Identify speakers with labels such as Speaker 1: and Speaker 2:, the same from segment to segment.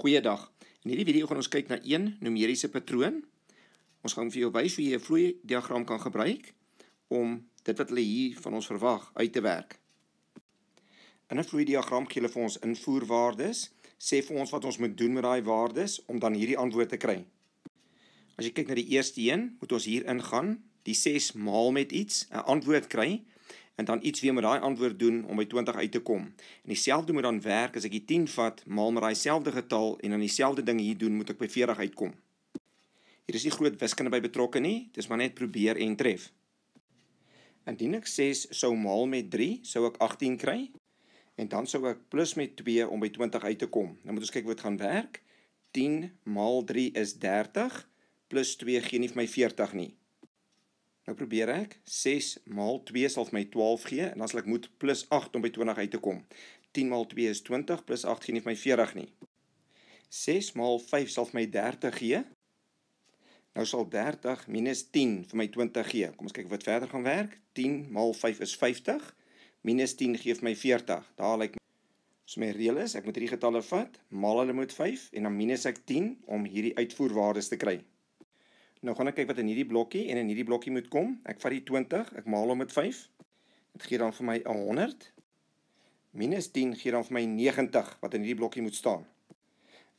Speaker 1: Goeiedag. In hierdie video gaan ons kyk na een numeriese patroon. Ons gaan vir jou wys hoe jy 'n vloei diagram kan gebruik om dit wat hulle hier van ons verwag uit te werk. In 'n vloei diagram gee hulle vir ons invoerwaardes, sê vir ons wat ons moet doen met daai waardes om dan hierdie antwoord te kry. As jy kyk na die eerste een, moet ons hier ingaan, die 6 maal met iets, 'n antwoord kry en dan iets weer met daai antwoord doen om by 20 uit te kom. En dieselfde moet dan werk as ek die 10 vat, maal met daai selfde getal en dan dieselfde ding hier doen, moet ek by 40 uitkom. Hier is nie groot wiskunde by betrokke nie, dis maar net probeer en tref. Indien ek 6 sou maal met 3, sou ek 18 kry en dan sou ek plus met 2 om by 20 uit te kom. Nou moet ons kyk hoe dit gaan werk. 10 maal 3 is 30 plus 2 gee nie vir my 40 nie. Nou probeer ek 6 maal 2 sal vir my 12 gee en dan sal ek moet plus 8 om by 20 uit te kom. 10 maal 2 is 20 plus 8 gee nie vir my 40 nie. 6 maal 5 sal vir my 30 gee. Nou sal 30 minus 10 vir my 20 gee. Kom ons kyk wat verder gaan werk. 10 maal 5 is 50 minus 10 gee vir my 40. Daar lyk like So my reël is, ek moet hierdie getalle vat, maal hulle met 5 en dan minus ek 10 om hierdie uitvoerwaardes te kry. Nou gaan ek kyk wat in hierdie blokkie en in hierdie blokkie moet kom. Ek vat die 20, ek maal hom met 5. Dit gee dan vir my 100 minus 10 gee dan vir my 90 wat in hierdie blokkie moet staan.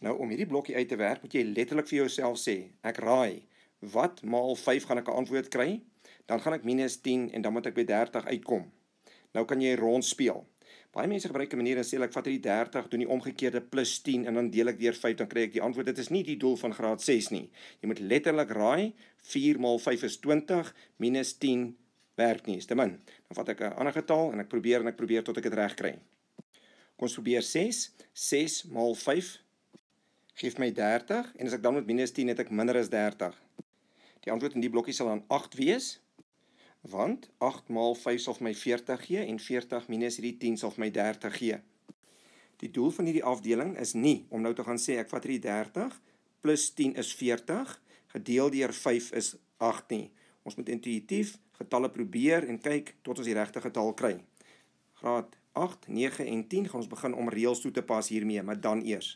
Speaker 1: Nou om hierdie blokkie uit te werk, moet jy letterlik vir jouself sê, ek raai, wat maal 5 gaan ek 'n antwoord kry? Dan gaan ek minus 10 en dan moet ek by 30 uitkom. Nou kan jy rond speel. Baie mense gebruik 'n manier en sê ek vat hierdie 30 doen die omgekeerde plus 10 en dan deel ek deur 5 dan kry ek die antwoord. Dit is nie die doel van graad 6 nie. Jy moet letterlik raai 4 maal 5 is 20 minus 10 werk nie, is te min. Dan vat ek 'n ander getal en ek probeer en ek probeer tot ek dit reg kry. Kom ons probeer 6. 6 maal 5 gee my 30 en as ek dan met minus 10 het ek minder as 30. Die antwoord in die blokkie sal dan 8 wees want 8 maal 5 sal my 40 gee en 40 minus hierdie 10 sal my 30 gee. Die doel van hierdie afdeling is nie om nou te gaan sê ek vat hierdie 30 plus 10 is 40 gedeel deur 5 is 8 nie. Ons moet intuïtief getalle probeer en kyk tot ons die regte getal kry. Graad 8, 9 en 10 gaan ons begin om reëls toe te pas hiermee, maar dan eers